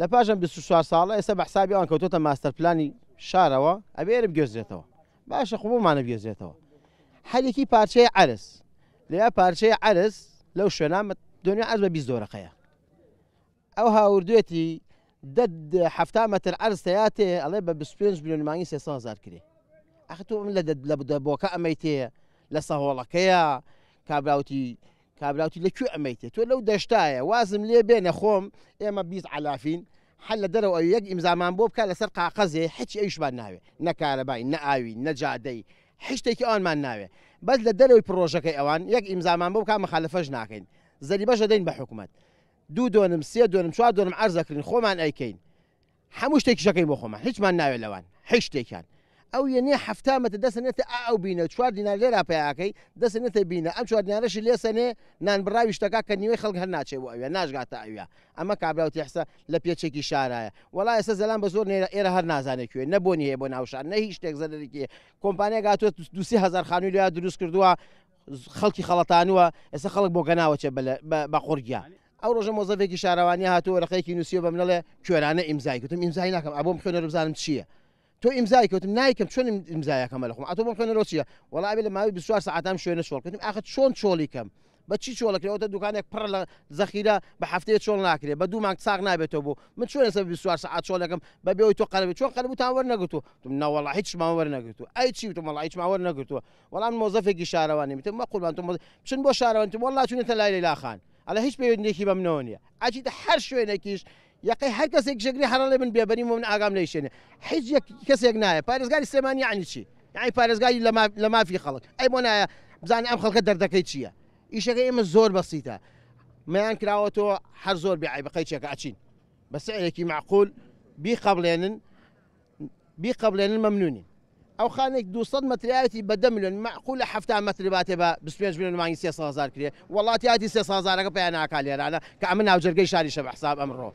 لە پاشم 24 ساڵە ئێستا بەحسابی ئەوان کەوتۆتە ماستەرپلانی شارەوە ئەبێرە بگەزێتەوە باشە خوبمانە بگەزێتەوە حەلێکی پارچەی عرس لێ پارچەی عرس لەو شوێنە دنیا ئەز بە بی زۆرەقەیە ئەو هاوردێتی دهفتا مەتر ئەرزتەیاتێ ئەڵێ بە 25 میلیۆنمانی سێسەزار کرێ ئەخ تۆ من لە بۆکە ئەمەیتەیە لە سەهۆڵەکەیە کابراوتی کابراوتی لەکوێ ئەمەیتێ تۆ لەو دەشتایە وازم لێ بێنە خۆم ئێمە بیست علافین هەل لە دەرەوە ئەو یەک ئیمزامان بۆ بکە لەسەر قاقەزێ هیچ ئەیشمان ناوێ نەکارەبای نەئاوی نەجادەی هشتێکی ئەوانمان ناوێ بەس لە دەرەوەی پرۆژەکەی ئەوان یەک ئیمزامان بۆ بکە مەخالەفەش ناکەین زەری بەشە دەین بە حکوومەت دوو دۆنم سێ دۆنم چوار دۆنم ئەرزەکردن خۆمان ئەیکەین هەموو شتێکی شەکەی بۆ خۆمان هیچمان ناوێت لەوان هیچ شتێکیان ئەو یەنێ هەفتامەتە دەسنێتە ئاو بینە چوار دینا لێرا پیاکەی دەسنێتە بینە ئەم چواردنیارەشی لێسەنێ نانبراوی شتەکە کە نیوەی خەڵک هەر ناچێ ئەوە ناژگاتە ئەوە ئەمە کابراوت حسە لە پێچێکی شارایە وڵای ئێستا زەلام بە زۆر نێرە ئێرە هەر نازانێکوێ نەبوونی هەیە بۆ ناوشان نە هیچ شتێک زەرێکی کۆمپانیا گاتوێت دوسی هزار خانووی لە دروست کردووە خەڵکی خەڵەتانووە ئێستا خەڵک بۆ گەناوەچێ بە قوڕگیان. ئەو ڕۆژە مۆزەفێکی شارەوانی هاتووە ڕخێکی نووسیە بەمنڵێ کوێرانە ئیمزای گوتم ئیمزای ناکەم ئەبم خوێنە بزانم چییە تو امضای کردم نه کم چون امضای کم لخم اتوم خونه روسیا والله قبل ما بي 24 ساعه هم شوي شغل کردم اخذ شون شغلي کم بچی چۆڵک ئەوتە دوکانێک پڕ لە زەخیرە بە هەفتەیە چۆڵ ناکرێت بە دوو مانگ ساغ نابێتەوە بوو من چۆن سە سووار سعات چۆلەکەم بە بێەوەی تۆ قەرەبێت چۆن قەرب تا وەرنەگرتو تم ناوەڵ هیچ ماوە نەگرتو ئەی چی وتم مەڵ هیچ ماوە نەگرتووە وەڵام مۆزەفێکی شارەوانی متم مە قوربان تۆ چن بۆ شارەوەنتم وەڵ چونێتە لای لەیلا خان ئەلا هیچ پەیوەندێکی بەم نەوە نیە ئاجیتە هەر شوێنێکیش یقی هر یک جگری هەرڵێ من مون آگام ئاگام لە یک کس یک نه پارسگاری سلێمانی یعنی چی یعنی پارێزگاری لە مافی خەڵک ئەی بۆ نایە بزانین ئەم خەڵکە دەردەکەی چییە ئیشەکە ئێمە زۆر بەسیتە مەیان کراوەتەوە هەر زۆر بیعیبەکەی چێکە ئەچین بەسعێکی معقول بی قبلێنن بی قبلێنن مەمنونین ئەو خانێک 200 متریایەتی بەدە میلیۆن معقولە هەفتا متریباتێ با 25 میلیۆن مانگی 300 هزار کرێ وڵاتیاتی 300 هزارەکە پێیان ناکا لێرانە کە ئەمە ناوجەرگەی شاری شەبەحساب ئەمڕۆ